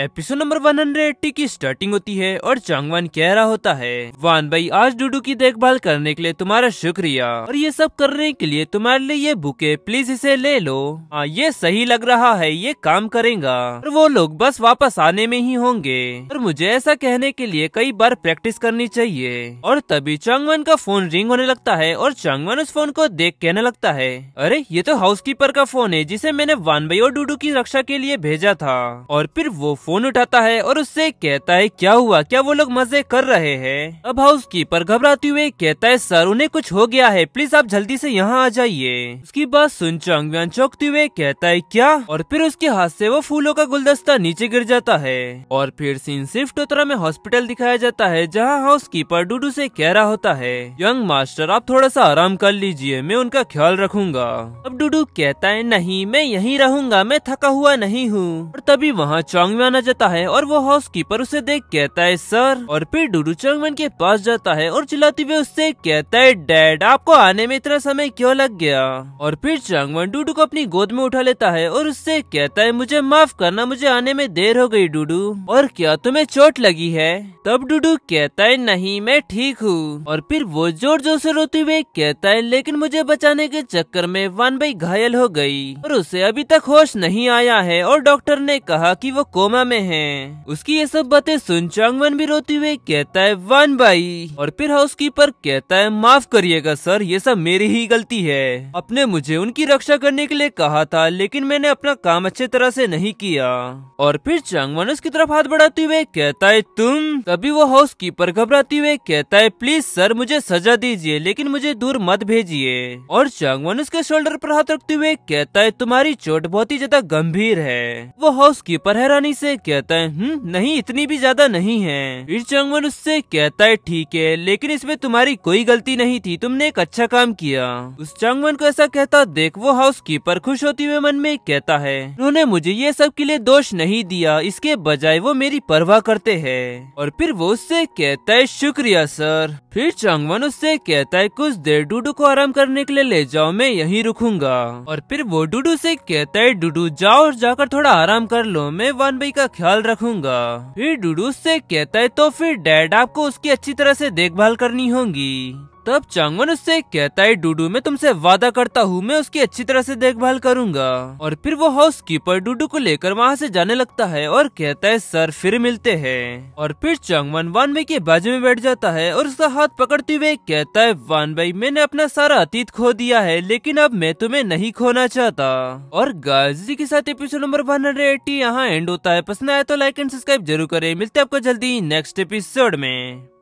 episode number 180 की starting होती है और चांगवान कह रहा होता है वान भाई आज डूडू की देखभाल करने के लिए तुम्हारा शुक्रिया और ये सब करने के लिए तुम्हारे लिए ये बुके प्लीज इसे ले लो हाँ ये सही लग रहा है ये काम करेगा और वो लोग बस वापस आने में ही होंगे और मुझे ऐसा कहने के लिए कई बार प्रैक्टिस करनी चाहिए और तभी चांगवान का फोन रिंग होने लगता है और चांगवान उस फोन को देख कहने लगता है अरे ये तो कीपर का फोन है जिसे मैंने वान भाई और डूडू की रक्षा के लिए भेजा था और फिर वो फोन उठाता है और उससे कहता है क्या हुआ क्या वो लोग मजे कर रहे हैं अब हाउस कीपर घबराते हुए कहता है सर उन्हें कुछ हो गया है प्लीज आप जल्दी से यहाँ आ जाइए उसकी बात सुन चांगव्यान चौकते हुए कहता है क्या और फिर उसके हाथ से वो फूलों का गुलदस्ता नीचे गिर जाता है और फिर सीन शिफ्ट होतरा में हॉस्पिटल दिखाया जाता है जहाँ हाउस कीपर डूडू ऐसी कह रहा होता है यंग मास्टर आप थोड़ा सा आराम कर लीजिए मैं उनका ख्याल रखूंगा अब डूडू कहता है नहीं मैं यही रहूंगा मैं थका हुआ नहीं हूँ और तभी वहाँ चांगव्यान माना जाता है और वो हाउस कीपर उसे देख कहता है सर और फिर डूडू चंगमन के पास जाता है और चिल्लाते हुए उससे कहता है डैड आपको आने में इतना समय क्यों लग गया और फिर चंगमन डूडू को अपनी गोद में उठा लेता है और उससे कहता है मुझे माफ करना मुझे आने में देर हो गई डूडू और क्या तुम्हे चोट लगी है तब डूडू कहता है नहीं मैं ठीक हूँ और फिर वो जोर जोर से रोते हुए कहता है लेकिन मुझे बचाने के चक्कर में वन भाई घायल हो गई और उसे अभी तक होश नहीं आया है और डॉक्टर ने कहा कि वो कोमा में है उसकी ये सब बातें सुन चांगवन भी रोते हुए कहता है वन भाई और फिर हाउसकीपर कहता है माफ करिएगा सर ये सब मेरी ही गलती है अपने मुझे उनकी रक्षा करने के लिए कहा था लेकिन मैंने अपना काम अच्छे तरह से नहीं किया और फिर चांगवन उसकी तरफ हाथ बढ़ाते हुए कहता है तुम तभी वो हाउस कीपर घबराती हुए कहता है प्लीज सर मुझे सजा दीजिए लेकिन मुझे दूर मत भेजिए और चांगवन उसके शोल्डर पर हाथ रखते हुए कहता है तुम्हारी चोट बहुत ही ज्यादा गंभीर है वो हाउस कीपर हैरानी से कहता है हम्म, नहीं इतनी भी ज्यादा नहीं है फिर चंगमन उससे कहता है ठीक है लेकिन इसमें तुम्हारी कोई गलती नहीं थी तुमने एक अच्छा काम किया उस चंगमन को ऐसा कहता देख वो हाउस कीपर खुश होती हुए मन में कहता है उन्होंने मुझे ये सब के लिए दोष नहीं दिया इसके बजाय वो मेरी परवाह करते हैं और फिर वो उससे कहता है शुक्रिया सर फिर चंगमन उससे कहता है कुछ देर डूडू को आराम करने के लिए ले जाओ मैं यहीं रुकूंगा और फिर वो डूडू से कहता है डूडू जाओ और जाकर थोड़ा आराम कर लो मैं वन बाई का ख्याल रखूंगा फिर डूडूस से कहता है तो फिर डैड आपको उसकी अच्छी तरह से देखभाल करनी होगी तब चांगवन उससे कहता है डूडू मैं तुमसे वादा करता हूँ मैं उसकी अच्छी तरह से देखभाल करूंगा और फिर वो हाउस कीपर डूडू को लेकर वहाँ से जाने लगता है और कहता है सर फिर मिलते हैं और फिर चांगवन बाई के बाजू में बैठ जाता है और उसका हाथ पकड़ते हुए कहता है भाई मैंने अपना सारा अतीत खो दिया है लेकिन अब मैं तुम्हें नहीं खोना चाहता और गाजी के साथ episode number one hundred eighty यहाँ एंड होता है पसंद आया तो लाइक एंड सब्सक्राइब जरूर करे मिलते आपको जल्दी नेक्स्ट एपिसोड में